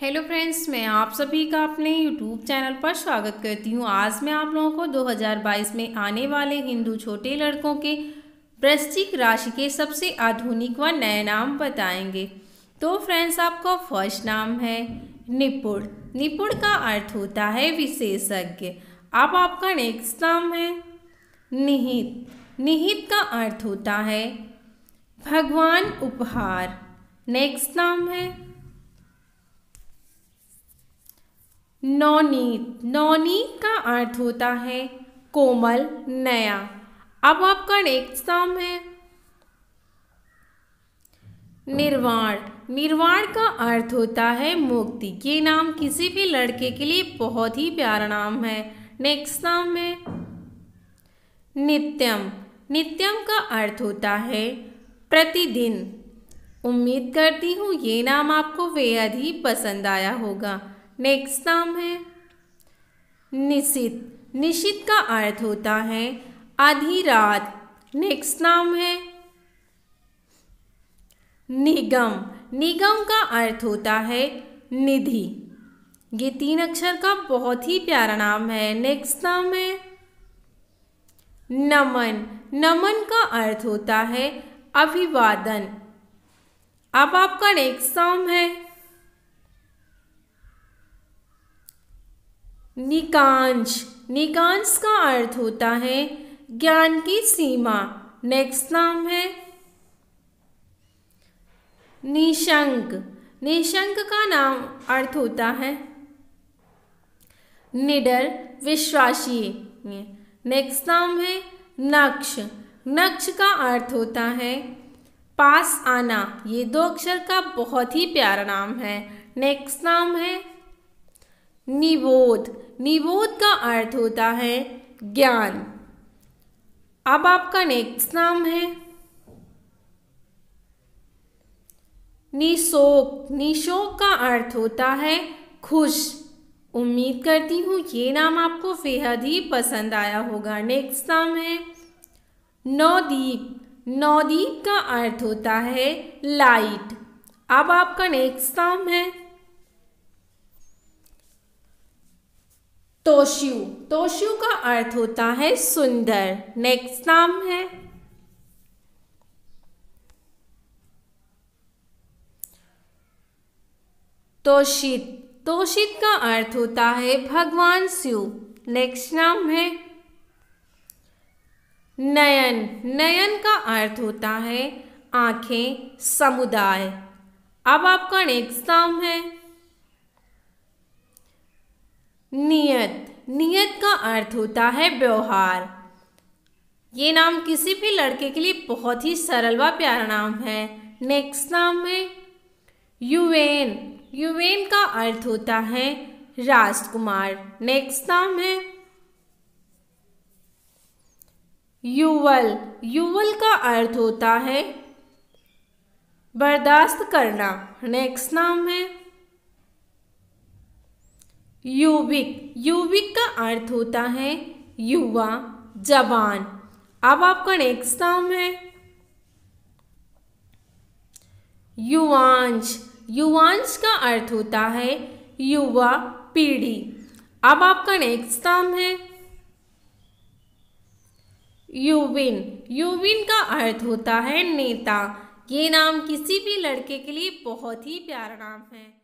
hello friends मैं आप सभी का अपने यूट्यूब चैनल पर स्वागत करती हूँ आज मैं आप लोगों को 2022 में आने वाले हिंदू छोटे लड़कों के वृश्चिक राशि के सबसे आधुनिक व नए नाम बताएंगे तो फ्रेंड्स आपका फर्स्ट नाम है निपुण निपुण का अर्थ होता है विशेषज्ञ अब आपका नेक्स्ट नाम है निहित निहित का अर्थ होता है भगवान उपहार नेक्स्ट नाम है नौनीत नौनीत का अर्थ होता है कोमल नया अब आपका नेक्स्ट नाम है निर्वाण निर्वाण का अर्थ होता है मुक्ति ये नाम किसी भी लड़के के लिए बहुत ही प्यारा नाम है नेक्स्ट नाम है नित्यम नित्यम का अर्थ होता है प्रतिदिन उम्मीद करती हूँ ये नाम आपको बेहद ही पसंद आया होगा नेक्स्ट नाम है निशित निशित का अर्थ होता है आधी रात नेक्स्ट नाम है निगम निगम का अर्थ होता है निधि ये तीन अक्षर का बहुत ही प्यारा नाम है नेक्स्ट नाम है नमन नमन का अर्थ होता है अभिवादन अब आपका नेक्स्ट नाम है निकांश निकांश का अर्थ होता है ज्ञान की सीमा नेक्स्ट नाम है निशंक निशंक का नाम अर्थ होता है निडर विश्वासी नेक्स्ट नाम है नक्श नक्श का अर्थ होता है पास आना ये दो अक्षर का बहुत ही प्यारा नाम है नेक्स्ट नाम है निबोध निबोध का अर्थ होता है ज्ञान अब आपका नेक्स्ट नाम है निशोक निशोक का अर्थ होता है खुश उम्मीद करती हूँ ये नाम आपको बेहद ही पसंद आया होगा नेक्स्ट नाम है नवदीप नवदीप का अर्थ होता है लाइट अब आपका नेक्स्ट नाम है तोशियु तोशियु का अर्थ होता है सुंदर नेक्स्ट नाम है तोशित तोशित का अर्थ होता है भगवान शिव नेक्स्ट नाम है नयन नयन का अर्थ होता है आंखें समुदाय अब आपका नेक्स्ट नाम है नियत नियत का अर्थ होता है व्यवहार ये नाम किसी भी लड़के के लिए बहुत ही सरल व प्यारा नाम है नेक्स्ट नाम है यूवेन यूवेन का अर्थ होता है राजकुमार नेक्स्ट नाम है युवल युवल का अर्थ होता है बर्दाश्त करना नेक्स्ट नाम है युविक युविक का अर्थ होता है युवा जवान अब आपका नेक्स्ट नाम है युवांश युवांश का अर्थ होता है युवा पीढ़ी अब आपका नेक्स्ट नाम है युविन युविन का अर्थ होता है नेता ये नाम किसी भी लड़के के लिए बहुत ही प्यारा नाम है